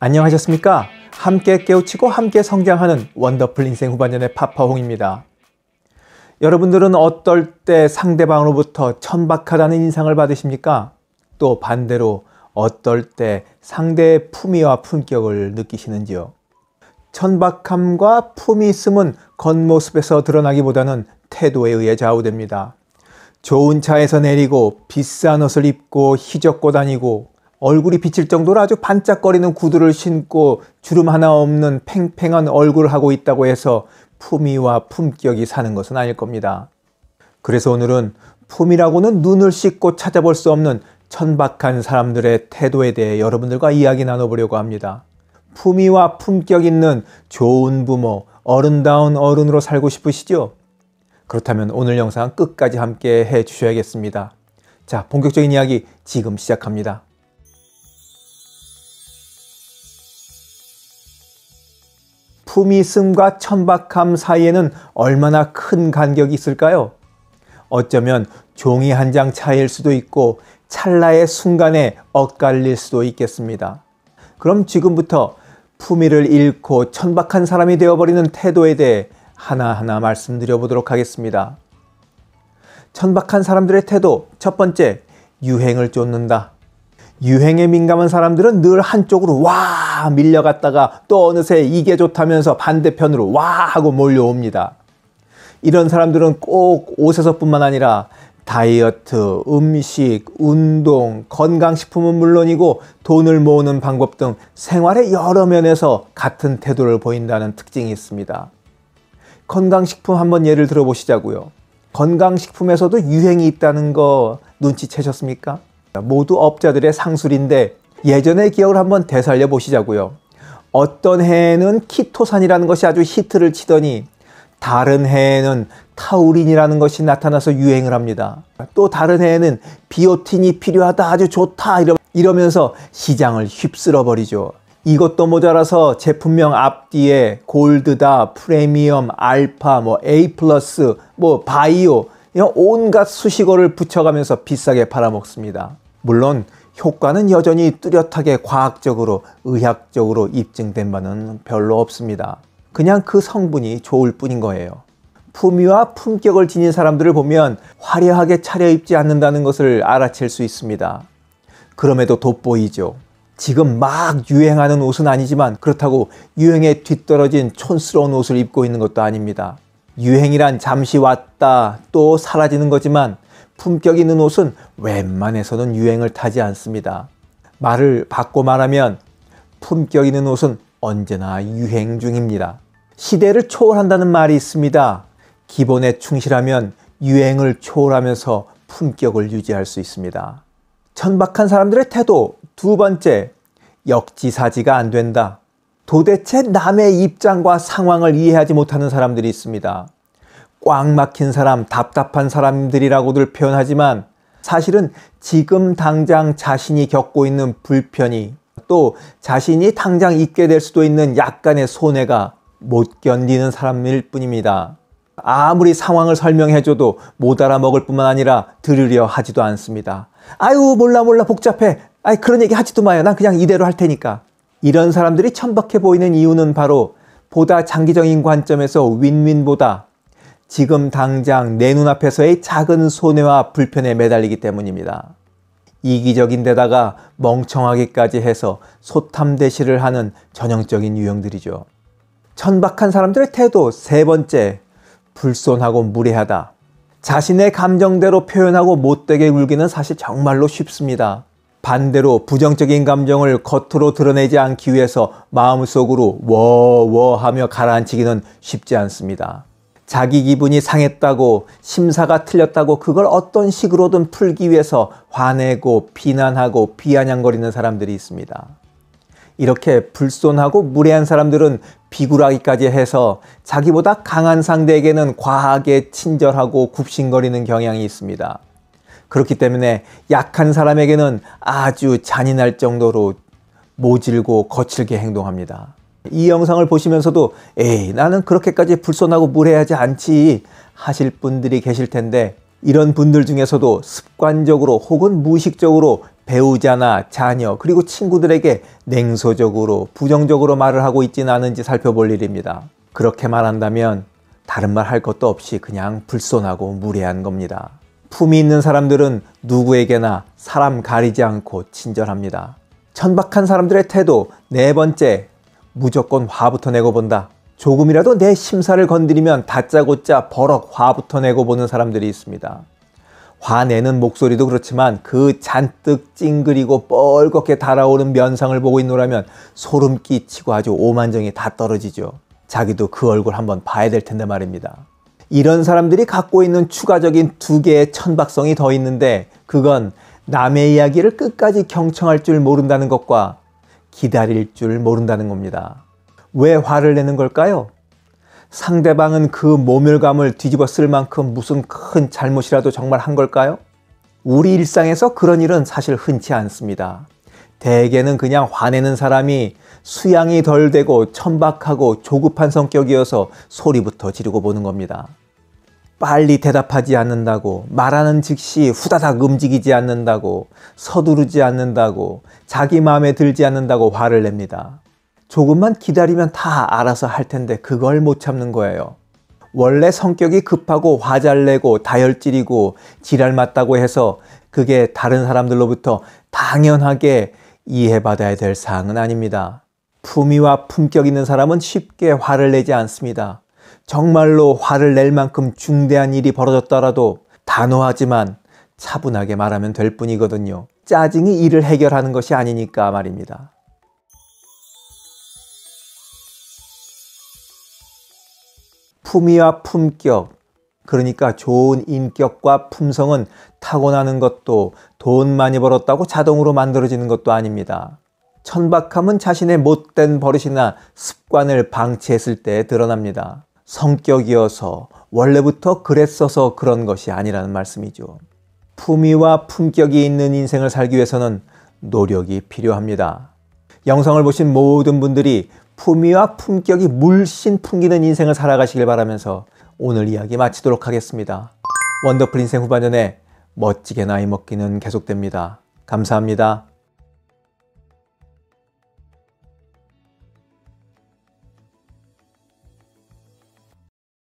안녕하셨습니까? 함께 깨우치고 함께 성장하는 원더풀 인생 후반년의 파파홍입니다. 여러분들은 어떨 때 상대방으로부터 천박하다는 인상을 받으십니까? 또 반대로 어떨 때 상대의 품위와 품격을 느끼시는지요? 천박함과 품위 있음은 겉모습에서 드러나기보다는 태도에 의해 좌우됩니다. 좋은 차에서 내리고 비싼 옷을 입고 희적고 다니고 얼굴이 비칠 정도로 아주 반짝거리는 구두를 신고 주름 하나 없는 팽팽한 얼굴을 하고 있다고 해서 품위와 품격이 사는 것은 아닐 겁니다. 그래서 오늘은 품이라고는 눈을 씻고 찾아볼 수 없는 천박한 사람들의 태도에 대해 여러분들과 이야기 나눠보려고 합니다. 품위와 품격 있는 좋은 부모, 어른다운 어른으로 살고 싶으시죠? 그렇다면 오늘 영상 끝까지 함께 해 주셔야겠습니다. 자, 본격적인 이야기 지금 시작합니다. 품이 있음과 천박함 사이에는 얼마나 큰 간격이 있을까요? 어쩌면 종이 한 장 차이일 수도 있고 찰나의 순간에 엇갈릴 수도 있겠습니다. 그럼 지금부터 품위를 잃고 천박한 사람이 되어버리는 태도에 대해 하나하나 말씀드려 보도록 하겠습니다. 천박한 사람들의 태도 첫 번째, 유행을 쫓는다. 유행에 민감한 사람들은 늘 한쪽으로 와 밀려갔다가 또 어느새 이게 좋다면서 반대편으로 와 하고 몰려옵니다. 이런 사람들은 꼭 옷에서뿐만 아니라 다이어트, 음식, 운동, 건강식품은 물론이고 돈을 모으는 방법 등 생활의 여러 면에서 같은 태도를 보인다는 특징이 있습니다. 건강식품 한번 예를 들어보시자고요. 건강식품에서도 유행이 있다는 거 눈치채셨습니까? 모두 업자들의 상술인데 예전의 기억을 한번 되살려 보시자고요. 어떤 해에는 키토산이라는 것이 아주 히트를 치더니 다른 해에는 타우린이라는 것이 나타나서 유행을 합니다. 또 다른 해에는 비오틴이 필요하다 아주 좋다 이러면서 시장을 휩쓸어 버리죠. 이것도 모자라서 제품명 앞뒤에 골드다, 프리미엄, 알파, 뭐 A 플러스, 뭐 바이오 온갖 수식어를 붙여가면서 비싸게 팔아먹습니다. 물론 효과는 여전히 뚜렷하게 과학적으로 의학적으로 입증된 바는 별로 없습니다. 그냥 그 성분이 좋을 뿐인 거예요. 품위와 품격을 지닌 사람들을 보면 화려하게 차려입지 않는다는 것을 알아챌 수 있습니다. 그럼에도 돋보이죠. 지금 막 유행하는 옷은 아니지만 그렇다고 유행에 뒤떨어진 촌스러운 옷을 입고 있는 것도 아닙니다. 유행이란 잠시 왔다 또 사라지는 거지만 품격 있는 옷은 웬만해서는 유행을 타지 않습니다. 말을 바꿔 말하면 품격 있는 옷은 언제나 유행 중입니다. 시대를 초월한다는 말이 있습니다. 기본에 충실하면 유행을 초월하면서 품격을 유지할 수 있습니다. 천박한 사람들의 태도 두 번째, 역지사지가 안 된다. 도대체 남의 입장과 상황을 이해하지 못하는 사람들이 있습니다. 꽉 막힌 사람, 답답한 사람들이라고들 표현하지만 사실은 지금 당장 자신이 겪고 있는 불편이 또 자신이 당장 잊게될 수도 있는 약간의 손해가 못 견디는 사람일 뿐입니다. 아무리 상황을 설명해줘도 못 알아먹을 뿐만 아니라 들으려 하지도 않습니다. 아유, 몰라, 몰라, 복잡해. 아이, 그런 얘기 하지도 마요. 난 그냥 이대로 할 테니까. 이런 사람들이 천박해 보이는 이유는 바로 보다 장기적인 관점에서 윈윈보다 지금 당장 내 눈앞에서의 작은 손해와 불편에 매달리기 때문입니다. 이기적인 데다가 멍청하기까지 해서 소탐대시를 하는 전형적인 유형들이죠. 천박한 사람들의 태도 세 번째, 불손하고 무례하다. 자신의 감정대로 표현하고 못되게 울기는 사실 정말로 쉽습니다. 반대로 부정적인 감정을 겉으로 드러내지 않기 위해서 마음속으로 워워 하며 가라앉히기는 쉽지 않습니다. 자기 기분이 상했다고 심사가 틀렸다고 그걸 어떤 식으로든 풀기 위해서 화내고 비난하고 비아냥거리는 사람들이 있습니다. 이렇게 불손하고 무례한 사람들은 비굴하기까지 해서 자기보다 강한 상대에게는 과하게 친절하고 굽신거리는 경향이 있습니다. 그렇기 때문에 약한 사람에게는 아주 잔인할 정도로 모질고 거칠게 행동합니다. 이 영상을 보시면서도 에이 나는 그렇게까지 불손하고 무례하지 않지 하실 분들이 계실 텐데 이런 분들 중에서도 습관적으로 혹은 무의식적으로 배우자나 자녀 그리고 친구들에게 냉소적으로 부정적으로 말을 하고 있지는 않은지 살펴볼 일입니다. 그렇게 말한다면 다른 말 할 것도 없이 그냥 불손하고 무례한 겁니다. 품이 있는 사람들은 누구에게나 사람 가리지 않고 친절합니다. 천박한 사람들의 태도 네 번째 무조건 화부터 내고 본다. 조금이라도 내 심사를 건드리면 다짜고짜 버럭 화부터 내고 보는 사람들이 있습니다. 화내는 목소리도 그렇지만 그 잔뜩 찡그리고 뻘겋게 달아오른 면상을 보고 있노라면 소름 끼치고 아주 오만정이 다 떨어지죠. 자기도 그 얼굴 한번 봐야 될 텐데 말입니다. 이런 사람들이 갖고 있는 추가적인 두 개의 천박성이 더 있는데 그건 남의 이야기를 끝까지 경청할 줄 모른다는 것과 기다릴 줄 모른다는 겁니다. 왜 화를 내는 걸까요? 상대방은 그 모멸감을 뒤집어 쓸 만큼 무슨 큰 잘못이라도 정말 한 걸까요? 우리 일상에서 그런 일은 사실 흔치 않습니다. 대개는 그냥 화내는 사람이 수양이 덜 되고 천박하고 조급한 성격이어서 소리부터 지르고 보는 겁니다. 빨리 대답하지 않는다고, 말하는 즉시 후다닥 움직이지 않는다고, 서두르지 않는다고, 자기 마음에 들지 않는다고 화를 냅니다. 조금만 기다리면 다 알아서 할 텐데 그걸 못 참는 거예요. 원래 성격이 급하고 화 잘 내고 다혈질이고 지랄 맞다고 해서 그게 다른 사람들로부터 당연하게 이해받아야 될 사항은 아닙니다. 품위와 품격 있는 사람은 쉽게 화를 내지 않습니다. 정말로 화를 낼 만큼 중대한 일이 벌어졌더라도 단호하지만 차분하게 말하면 될 뿐이거든요. 짜증이 일을 해결하는 것이 아니니까 말입니다. 품위와 품격, 그러니까 좋은 인격과 품성은 타고나는 것도 돈 많이 벌었다고 자동으로 만들어지는 것도 아닙니다. 천박함은 자신의 못된 버릇이나 습관을 방치했을 때 드러납니다. 성격이어서 원래부터 그랬어서 그런 것이 아니라는 말씀이죠. 품위와 품격이 있는 인생을 살기 위해서는 노력이 필요합니다. 영상을 보신 모든 분들이 품위와 품격이 물씬 풍기는 인생을 살아가시길 바라면서 오늘 이야기 마치도록 하겠습니다. 원더풀 인생 후반전에 멋지게 나이 먹기는 계속됩니다. 감사합니다.